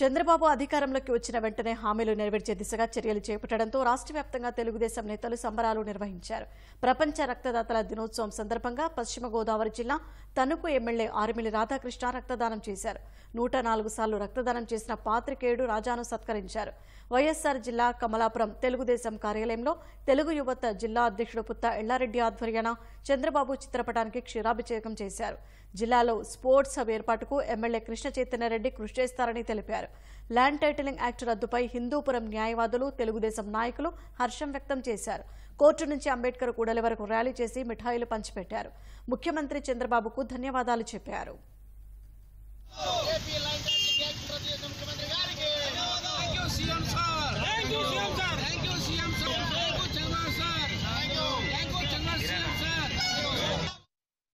చంద్రబాబు అధికారంలోకి వచ్చిన వెంటనే హామీలు నెరవేర్చే దిశగా చర్యలు చేపట్టడంతో రాష్ట్ర వ్యాప్తంగా తెలుగుదేశం నేతలు సంబరాలు నిర్వహించారు ప్రపంచ రక్తదాతల దినోత్సవం సందర్భంగా పశ్చిమ గోదావరి జిల్లా తణుకు ఎమ్మెల్యే ఆర్మిలి రాధాకృష్ణ రక్తదానం చేశారు నూట నాలుగు సార్లు రక్తదానం చేసిన పాత్రికేయుడు రాజాను సత్కరించారు వైఎస్సార్ జిల్లా కమలాపురం తెలుగుదేశం కార్యాలయంలో తెలుగు యువత జిల్లా అధ్యక్షుడు పుత్త ఎల్లారెడ్డి ఆధ్వర్యన చంద్రబాబు చిత్రపటానికి క్షీరాభిషేకం చేశారు జిల్లాలో స్పోర్ట్స్ హబ్ ఏర్పాటుకు ఎమ్మెల్యే కృష్ణ చైతన్యరెడ్డి కృషి చేస్తారని తెలిపారు చేశారు ల్యాండ్ టైటిలింగ్ యాక్ట్ రద్దుపై హిందూపురం న్యాయవాదులు తెలుగుదేశం నాయకులు హర్షం వ్యక్తం చేశారు కోర్టు నుంచి అంబేద్కర్ కూడలి వరకు ర్యాలీ చేసి మిఠాయిలు పంచిపెట్టారు ముఖ్యమంత్రి చంద్రబాబుకు ధన్యవాదాలు చెప్పారు Thank you, CM sir. Thank you, CM sir.